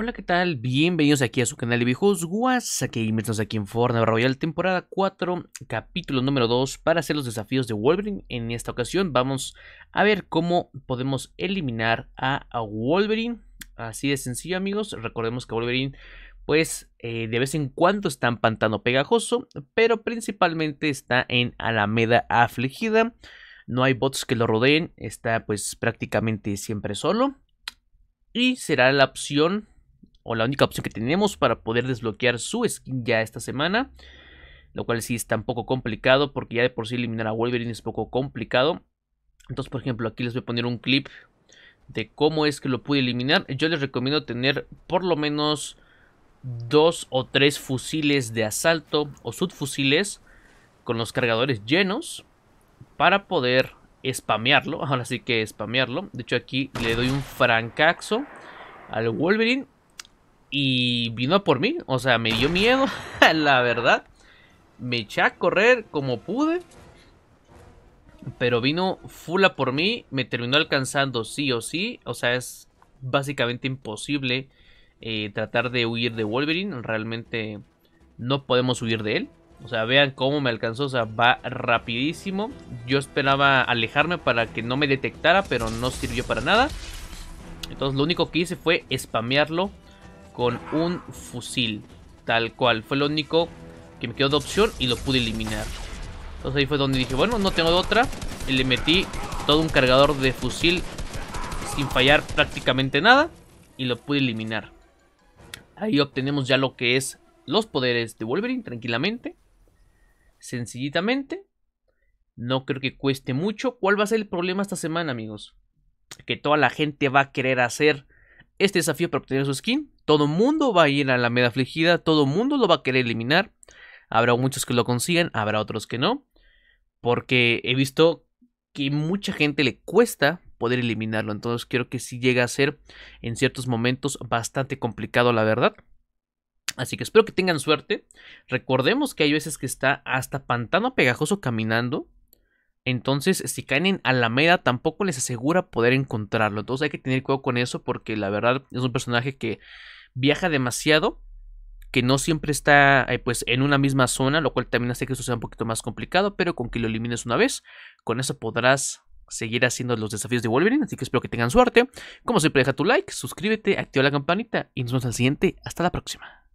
Hola, ¿qué tal? Bienvenidos aquí a su canal de viejos Gamers, aquí en Fortnite Royal, temporada 4, capítulo número 2, para hacer los desafíos de Wolverine. En esta ocasión vamos a ver cómo podemos eliminar a, Wolverine. Así de sencillo, amigos. Recordemos que Wolverine, pues, eh, de vez en cuando está en Pantano Pegajoso, pero principalmente está en Alameda Afligida. No hay bots que lo rodeen, está pues prácticamente siempre solo. Y será la opción o la única opción que tenemos para poder desbloquear su skin ya esta semana. Lo cual sí es tampoco poco complicado porque ya de por sí eliminar a Wolverine es poco complicado. Entonces, por ejemplo, aquí les voy a poner un clip de cómo es que lo pude eliminar. Yo les recomiendo tener por lo menos dos o tres fusiles de asalto o subfusiles con los cargadores llenos para poder spamearlo. Ahora sí que spamearlo. De hecho, aquí le doy un francaxo al Wolverine y vino por mí, o sea, me dio miedo, la verdad. Me eché a correr como pude. Pero vino Fula por mí, me terminó alcanzando sí o sí. O sea, es básicamente imposible eh, tratar de huir de Wolverine. Realmente no podemos huir de él. O sea, vean cómo me alcanzó. O sea, va rapidísimo. Yo esperaba alejarme para que no me detectara, pero no sirvió para nada. Entonces lo único que hice fue spamearlo con un fusil. Tal cual. Fue lo único que me quedó de opción y lo pude eliminar. Entonces ahí fue donde dije, bueno, no tengo otra. Y le metí todo un cargador de fusil sin fallar prácticamente nada. Y lo pude eliminar. Ahí obtenemos ya lo que es los poderes de Wolverine tranquilamente. Sencillamente. No creo que cueste mucho. ¿Cuál va a ser el problema esta semana, amigos? Que toda la gente va a querer hacer este desafío para obtener su skin. Todo mundo va a ir a la Alameda Afligida, todo mundo lo va a querer eliminar. Habrá muchos que lo consigan, habrá otros que no. Porque he visto que mucha gente le cuesta poder eliminarlo. Entonces quiero que sí llega a ser en ciertos momentos bastante complicado, la verdad. Así que espero que tengan suerte. Recordemos que hay veces que está hasta pantano pegajoso caminando. Entonces, si caen en Alameda, tampoco les asegura poder encontrarlo. Entonces hay que tener cuidado con eso porque la verdad es un personaje que viaja demasiado, que no siempre está eh, pues en una misma zona, lo cual también hace que eso sea un poquito más complicado, pero con que lo elimines una vez, con eso podrás seguir haciendo los desafíos de Wolverine, así que espero que tengan suerte. Como siempre, deja tu like, suscríbete, activa la campanita y nos vemos al siguiente. Hasta la próxima.